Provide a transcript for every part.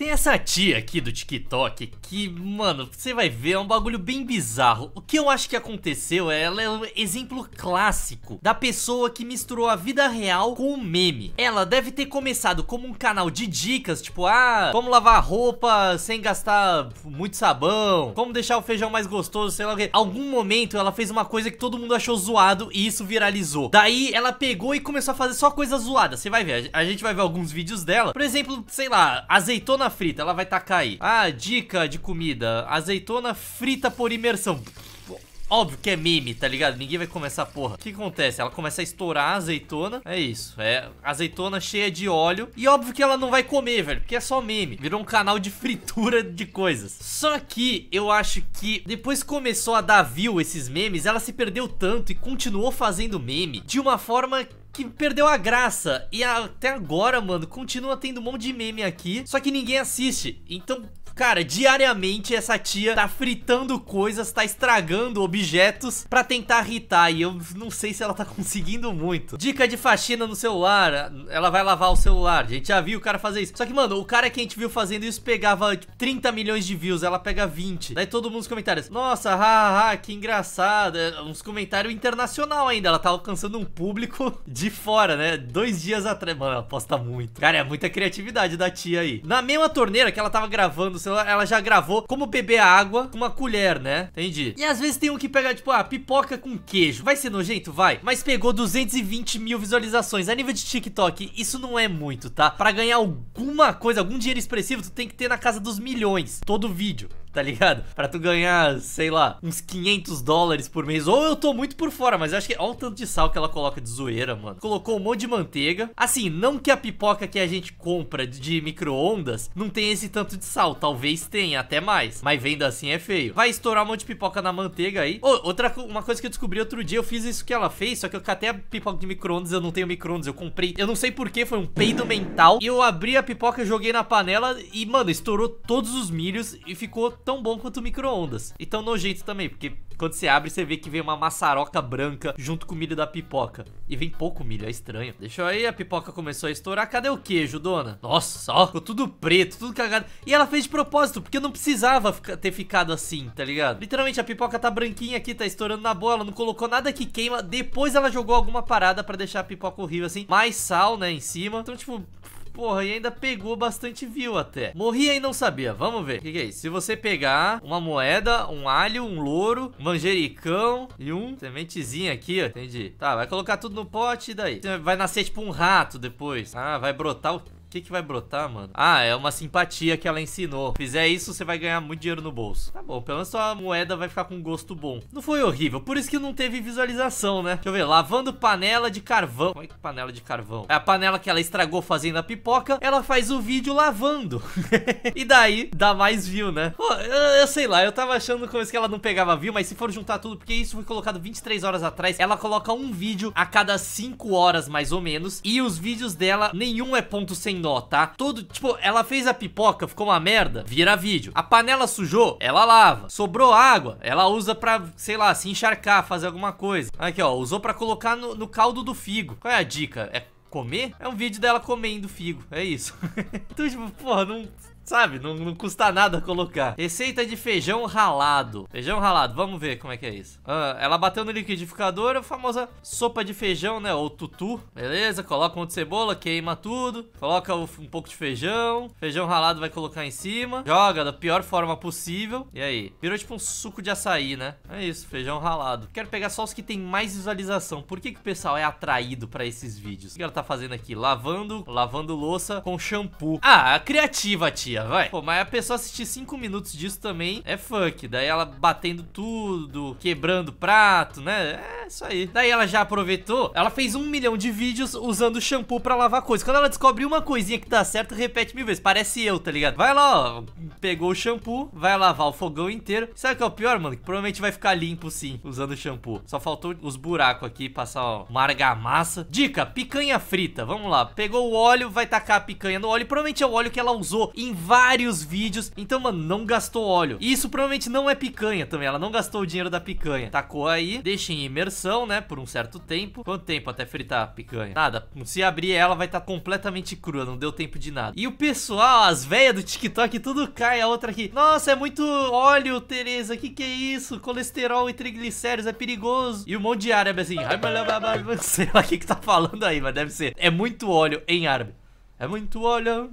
Tem essa tia aqui do TikTok que, mano, você vai ver, é um bagulho bem bizarro. O que eu acho que aconteceu é, ela é um exemplo clássico da pessoa que misturou a vida real com o meme. Ela deve ter começado como um canal de dicas, tipo, ah, como lavar roupa sem gastar muito sabão, como deixar o feijão mais gostoso, sei lá o que. Algum momento ela fez uma coisa que todo mundo achou zoado e isso viralizou. Daí ela pegou e começou a fazer só coisa zoada. Você vai ver, a gente vai ver alguns vídeos dela. Por exemplo, sei lá, azeitona frita, ela vai tacar aí. Ah, dica de comida, azeitona frita por imersão. Óbvio que é meme, tá ligado? Ninguém vai comer essa porra. O que acontece? Ela começa a estourar a azeitona. É isso. É azeitona cheia de óleo. E óbvio que ela não vai comer, velho. Porque é só meme. Virou um canal de fritura de coisas. Só que eu acho que depois começou a dar view esses memes, ela se perdeu tanto e continuou fazendo meme de uma forma que perdeu a graça. E até agora, mano, continua tendo um monte de meme aqui, só que ninguém assiste. Então, Cara, diariamente essa tia tá fritando coisas, tá estragando objetos pra tentar irritar e eu não sei se ela tá conseguindo muito. Dica de faxina no celular, ela vai lavar o celular, a gente já viu o cara fazer isso. Só que, mano, o cara que a gente viu fazendo isso pegava 30 tipo, milhões de views, ela pega 20. Daí todo mundo nos comentários, nossa, haha, que engraçado. É, uns comentários internacional ainda, ela tá alcançando um público de fora, né? Dois dias atrás, mano, ela posta muito. Cara, é muita criatividade da tia aí. Na mesma torneira que ela tava gravando pessoa, então, ela já gravou como beber água com uma colher, né? Entendi. E às vezes tem um que pega, tipo, ah, pipoca com queijo. Vai ser nojento? Vai. Mas pegou 220 mil visualizações. A nível de TikTok, isso não é muito, tá? Pra ganhar alguma coisa, algum dinheiro expressivo, tu tem que ter na casa dos milhões. Todo vídeo tá ligado? Pra tu ganhar, sei lá, uns 500 dólares por mês. Ou eu tô muito por fora, mas acho que... Olha o tanto de sal que ela coloca de zoeira, mano. Colocou um monte de manteiga. Assim, não que a pipoca que a gente compra de micro-ondas não tenha esse tanto de sal. Talvez tenha, até mais. Mas vendo assim é feio. Vai estourar um monte de pipoca na manteiga aí. Oh, outra uma coisa que eu descobri outro dia, eu fiz isso que ela fez, só que eu catei a pipoca de micro-ondas, eu não tenho micro-ondas, eu comprei. Eu não sei porquê, foi um peido mental. E eu abri a pipoca, joguei na panela e, mano, estourou todos os milhos e ficou tão bom quanto micro-ondas. E tão nojento também, porque quando você abre, você vê que vem uma maçaroca branca junto com o milho da pipoca. E vem pouco milho, é estranho. Deixa aí, a pipoca começou a estourar. Cadê o queijo, dona? Nossa, ó, ficou tudo preto, tudo cagado. E ela fez de propósito, porque não precisava ter ficado assim, tá ligado? Literalmente, a pipoca tá branquinha aqui, tá estourando na bola, não colocou nada que queima. Depois ela jogou alguma parada pra deixar a pipoca horrível assim. Mais sal, né, em cima. Então, tipo, Porra, e ainda pegou bastante view até. Morri e não sabia. Vamos ver. O que, que, é isso? Se você pegar uma moeda, um alho, um louro, um manjericão e um sementezinho aqui, ó. Entendi. Tá, vai colocar tudo no pote e daí? Vai nascer tipo um rato depois. Ah, vai brotar o que, que vai brotar, mano? Ah, é uma simpatia que ela ensinou. fizer isso, você vai ganhar muito dinheiro no bolso. Tá bom, pelo menos sua moeda vai ficar com gosto bom. Não foi horrível, por isso que não teve visualização, né? Deixa eu ver, lavando panela de carvão. Como é que panela de carvão? É a panela que ela estragou fazendo a pipoca, ela faz o vídeo lavando. e daí, dá mais view, né? Pô, eu, eu, sei lá, eu tava achando como começo que ela não pegava view, mas se for juntar tudo, porque isso foi colocado 23 horas atrás, ela coloca um vídeo a cada 5 horas, mais ou menos, e os vídeos dela, nenhum é ponto sem nó, tá? Todo, tipo, ela fez a pipoca, ficou uma merda, vira vídeo. A panela sujou, ela lava. Sobrou água, ela usa pra, sei lá, se encharcar, fazer alguma coisa. Aqui, ó, usou pra colocar no, no caldo do figo. Qual é a dica? É comer? É um vídeo dela comendo figo, é isso. então, tipo, porra, não Sabe? Não, não custa nada colocar. Receita de feijão ralado. Feijão ralado, vamos ver como é que é isso. Ah, ela bateu no liquidificador, a famosa sopa de feijão, né? Ou tutu. Beleza, coloca um de cebola, queima tudo. Coloca um pouco de feijão. Feijão ralado vai colocar em cima. Joga da pior forma possível. E aí? Virou tipo um suco de açaí, né? É isso, feijão ralado. Quero pegar só os que tem mais visualização. Por que, que o pessoal é atraído pra esses vídeos? O que ela tá fazendo aqui? Lavando, lavando louça com shampoo. Ah, criativa, tia dia, vai. Pô, mas a pessoa assistir 5 minutos disso também é funk. Daí ela batendo tudo, quebrando prato, né? É isso aí. Daí ela já aproveitou, ela fez um milhão de vídeos usando shampoo pra lavar coisa. Quando ela descobre uma coisinha que dá certo, repete mil vezes. Parece eu, tá ligado? Vai lá, ó, pegou o shampoo, vai lavar o fogão inteiro. Sabe o que é o pior, mano? Que provavelmente vai ficar limpo sim, usando shampoo. Só faltou os buracos aqui, passar ó, uma argamassa. Dica, picanha frita. Vamos lá. Pegou o óleo, vai tacar a picanha no óleo. Provavelmente é o óleo que ela usou em vários vídeos. Então, mano, não gastou óleo. E isso provavelmente não é picanha também. Ela não gastou o dinheiro da picanha. Tacou aí, deixa em imersão, né? Por um certo tempo. Quanto tempo até fritar a picanha? Nada. Se abrir ela, vai estar tá completamente crua. Não deu tempo de nada. E o pessoal, as velhas do TikTok, tudo cai. A outra aqui. Nossa, é muito óleo, Tereza. Que que é isso? Colesterol e triglicéridos é perigoso. E um monte de árabe assim. Sei lá o que que tá falando aí, mas deve ser. É muito óleo em árabe. É muito óleo.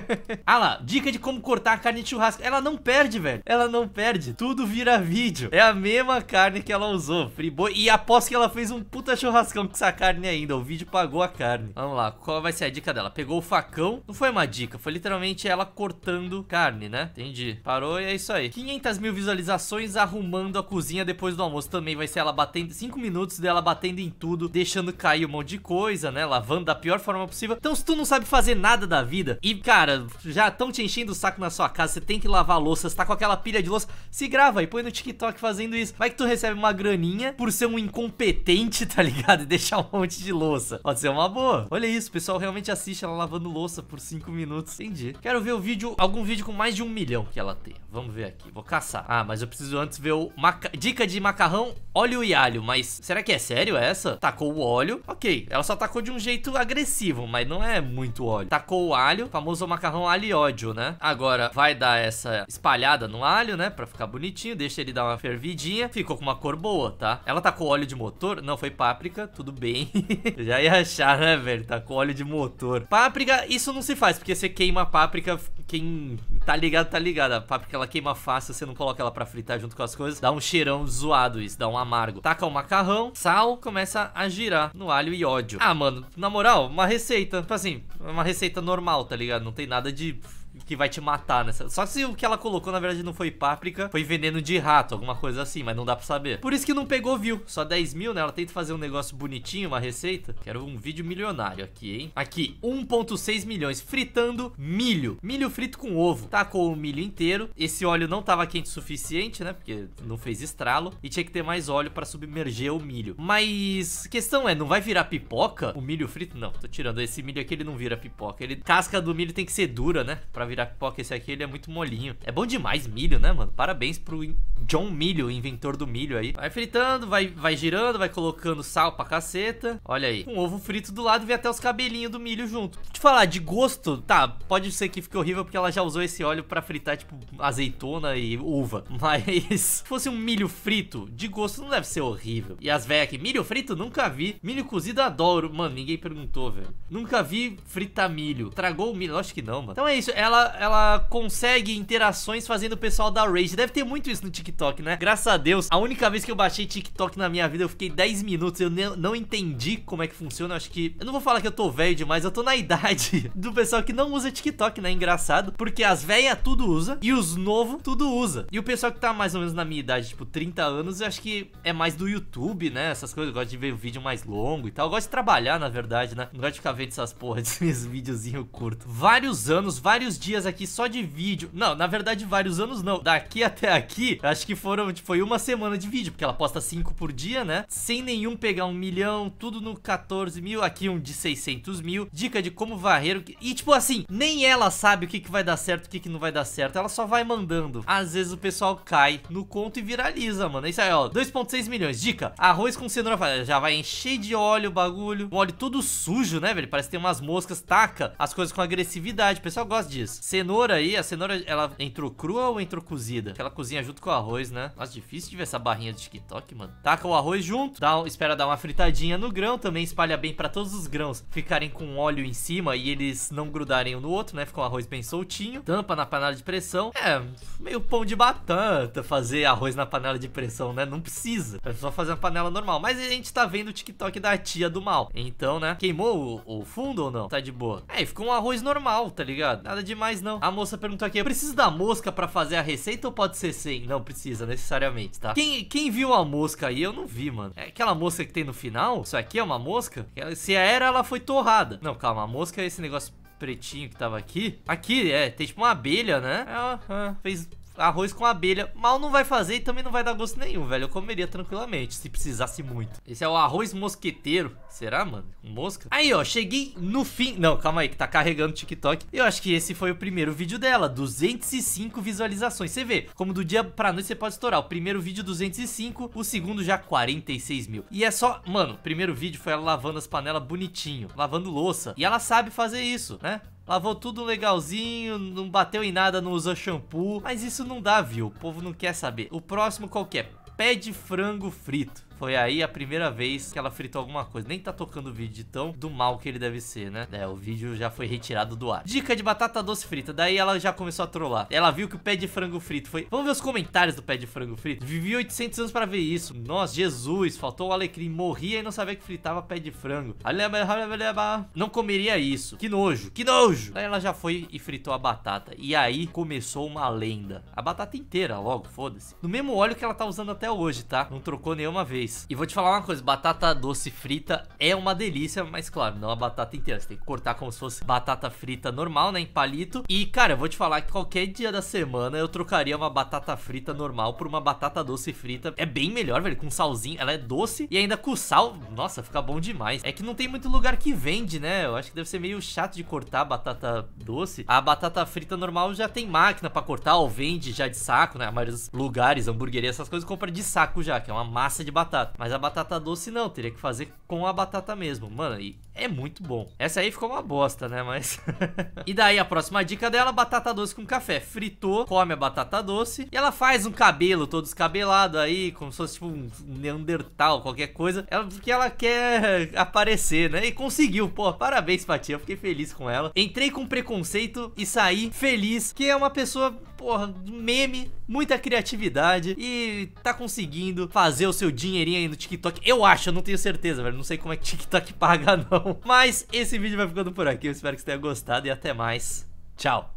ah lá, dica de como cortar a carne de churrasco. Ela não perde, velho. Ela não perde. Tudo vira vídeo. É a mesma carne que ela usou. Friboi. E aposto que ela fez um puta churrascão com essa carne ainda. O vídeo pagou a carne. Vamos lá, qual vai ser a dica dela? Pegou o facão. Não foi uma dica, foi literalmente ela cortando carne, né? Entendi. Parou e é isso aí. 500 mil visualizações arrumando a cozinha depois do almoço. Também vai ser ela batendo 5 minutos dela batendo em tudo, deixando cair um monte de coisa, né? Lavando da pior forma possível. Então, se tu não sabe fazer nada da vida e cara, já estão te enchendo o saco na sua casa, você tem que lavar louça, você tá com aquela pilha de louça, se grava e põe no TikTok fazendo isso. Vai que tu recebe uma graninha por ser um incompetente, tá ligado? E deixar um monte de louça. Pode ser uma boa. Olha isso, o pessoal realmente assiste ela lavando louça por 5 minutos. Entendi. Quero ver o vídeo, algum vídeo com mais de um milhão que ela tem. Vamos ver aqui, vou caçar. Ah, mas eu preciso antes ver o... Maca... Dica de macarrão, óleo e alho, mas será que é sério essa? Tacou o óleo, ok. Ela só tacou de um jeito agressivo, mas não é muito óleo. Tacou o alho, famoso famoso macarrão alho e ódio, né? Agora vai dar essa espalhada no alho, né? Pra ficar bonitinho, deixa ele dar uma fervidinha. Ficou com uma cor boa, tá? Ela tá com óleo de motor? Não, foi páprica, tudo bem. Já ia achar, né, velho? Tá com óleo de motor. Páprica, isso não se faz, porque você queima a páprica, quem tá ligado, tá ligado. A páprica, ela queima fácil, você não coloca ela pra fritar junto com as coisas. Dá um cheirão zoado isso, dá um amargo. Taca o macarrão, sal, começa a girar no alho e ódio. Ah, mano, na moral, uma receita, tipo assim, uma receita normal, tá ligado? ligado? Não tem nada de que vai te matar nessa. Só se o que ela colocou, na verdade, não foi páprica, foi veneno de rato, alguma coisa assim, mas não dá pra saber. Por isso que não pegou viu Só 10 mil, né? Ela tenta fazer um negócio bonitinho, uma receita. Quero um vídeo milionário aqui, hein? Aqui, 1.6 milhões, fritando milho. Milho frito com ovo. Tacou o milho inteiro. Esse óleo não tava quente o suficiente, né? Porque não fez estralo. E tinha que ter mais óleo pra submerger o milho. Mas, questão é, não vai virar pipoca? O milho frito? Não, tô tirando. Esse milho aqui, ele não vira pipoca. Ele, casca do milho tem que ser dura, né? Pra virar pipoca. Esse aqui, ele é muito molinho. É bom demais milho, né, mano? Parabéns pro John Milho, inventor do milho aí. Vai fritando, vai, vai girando, vai colocando sal pra caceta. Olha aí. Um ovo frito do lado e vem até os cabelinhos do milho junto. Deixa eu falar, de gosto, tá, pode ser que fique horrível porque ela já usou esse óleo pra fritar, tipo, azeitona e uva. Mas se fosse um milho frito, de gosto não deve ser horrível. E as velhas aqui, milho frito? Nunca vi. Milho cozido adoro. Mano, ninguém perguntou, velho. Nunca vi fritar milho. Tragou o milho? Acho que não, mano. Então é isso. Ela ela, ela consegue interações fazendo o pessoal da Rage. Deve ter muito isso no TikTok, né? Graças a Deus, a única vez que eu baixei TikTok na minha vida, eu fiquei 10 minutos. Eu não entendi como é que funciona. Eu acho que. Eu não vou falar que eu tô velho demais, eu tô na idade do pessoal que não usa TikTok, né? Engraçado. Porque as velhas tudo usa e os novos tudo usa. E o pessoal que tá mais ou menos na minha idade, tipo 30 anos, eu acho que é mais do YouTube, né? Essas coisas. Eu gosto de ver o vídeo mais longo e tal. Eu gosto de trabalhar, na verdade, né? Não gosto de ficar vendo essas porras, esses videozinhos curtos. Vários anos, vários dias dias aqui só de vídeo. Não, na verdade, vários anos não. Daqui até aqui, acho que foram, tipo, foi uma semana de vídeo, porque ela posta 5 por dia, né? Sem nenhum pegar um milhão, tudo no 14 mil. Aqui um de 600 mil. Dica de como varrer. E, tipo, assim, nem ela sabe o que, que vai dar certo, o que, que não vai dar certo. Ela só vai mandando. Às vezes o pessoal cai no conto e viraliza, mano. É isso aí, ó. 2,6 milhões. Dica: arroz com cenoura. Já vai encher de óleo o bagulho. O óleo todo sujo, né, velho? Parece que tem umas moscas. Taca as coisas com agressividade. O pessoal gosta disso. Cenoura aí, a cenoura, ela entrou crua ou entrou cozida? Ela cozinha junto com o arroz, né? Nossa, difícil de ver essa barrinha de TikTok, mano. Taca o arroz junto, dá, espera dar uma fritadinha no grão também, espalha bem pra todos os grãos ficarem com óleo em cima e eles não grudarem um no outro, né? Fica o um arroz bem soltinho. Tampa na panela de pressão. É, meio pão de batata fazer arroz na panela de pressão, né? Não precisa. É só fazer uma panela normal. Mas a gente tá vendo o TikTok da tia do mal. Então, né? Queimou o, o fundo ou não? Tá de boa. É, ficou um arroz normal, tá ligado? Nada demais mais, não. A moça perguntou aqui, eu preciso da mosca pra fazer a receita ou pode ser sem? Não, precisa, necessariamente, tá? Quem, quem viu a mosca aí, eu não vi, mano. É aquela mosca que tem no final? Isso aqui é uma mosca? Se é era, ela foi torrada. Não, calma, a mosca é esse negócio pretinho que tava aqui. Aqui, é, tem tipo uma abelha, né? ela ah, fez arroz com abelha. Mal não vai fazer e também não vai dar gosto nenhum, velho. Eu comeria tranquilamente, se precisasse muito. Esse é o arroz mosqueteiro. Será, mano? Mosca? Aí, ó, cheguei no fim. Não, calma aí, que tá carregando o TikTok. Eu acho que esse foi o primeiro vídeo dela. 205 visualizações. Você vê, como do dia pra noite você pode estourar. O primeiro vídeo, 205. O segundo, já 46 mil. E é só... Mano, primeiro vídeo foi ela lavando as panelas bonitinho. Lavando louça. E ela sabe fazer isso, né? Lavou tudo legalzinho, não bateu em nada, não usou shampoo. Mas isso não dá, viu? O povo não quer saber. O próximo qual que é? Pé de frango frito. Foi aí a primeira vez que ela fritou alguma coisa. Nem tá tocando o vídeo de tão do mal que ele deve ser, né? É, o vídeo já foi retirado do ar. Dica de batata doce frita. Daí ela já começou a trollar. Ela viu que o pé de frango frito foi... Vamos ver os comentários do pé de frango frito? Vivi 800 anos pra ver isso. Nossa, Jesus. Faltou o alecrim. Morria e não sabia que fritava pé de frango. Não comeria isso. Que nojo. Que nojo. Daí ela já foi e fritou a batata. E aí começou uma lenda. A batata inteira logo, foda-se. No mesmo óleo que ela tá usando até hoje, tá? Não trocou nenhuma vez vocês. E vou te falar uma coisa, batata doce frita é uma delícia, mas claro, não a batata inteira. Você tem que cortar como se fosse batata frita normal, né, em palito. E, cara, eu vou te falar que qualquer dia da semana eu trocaria uma batata frita normal por uma batata doce frita. É bem melhor, velho, com salzinho. Ela é doce e ainda com sal, nossa, fica bom demais. É que não tem muito lugar que vende, né? Eu acho que deve ser meio chato de cortar batata doce. A batata frita normal já tem máquina para cortar ou vende já de saco, né? A maioria dos lugares, hamburgueria, essas coisas, compra de saco já, que é uma massa de batata batata. Mas a batata doce não, teria que fazer com a batata mesmo. Mano, e é muito bom. Essa aí ficou uma bosta, né? Mas. e daí a próxima dica dela: batata doce com café. Fritou, come a batata doce e ela faz um cabelo todo descabelado aí, como se fosse tipo um Neandertal, qualquer coisa. Ela, porque ela quer aparecer, né? E conseguiu. Pô, parabéns, Patia. Eu fiquei feliz com ela. Entrei com preconceito e saí feliz, que é uma pessoa porra, meme, muita criatividade e tá conseguindo fazer o seu dinheirinho aí no TikTok. Eu acho, eu não tenho certeza, velho. Não sei como é que TikTok paga, não. Mas esse vídeo vai ficando por aqui. Eu espero que você tenha gostado e até mais. Tchau!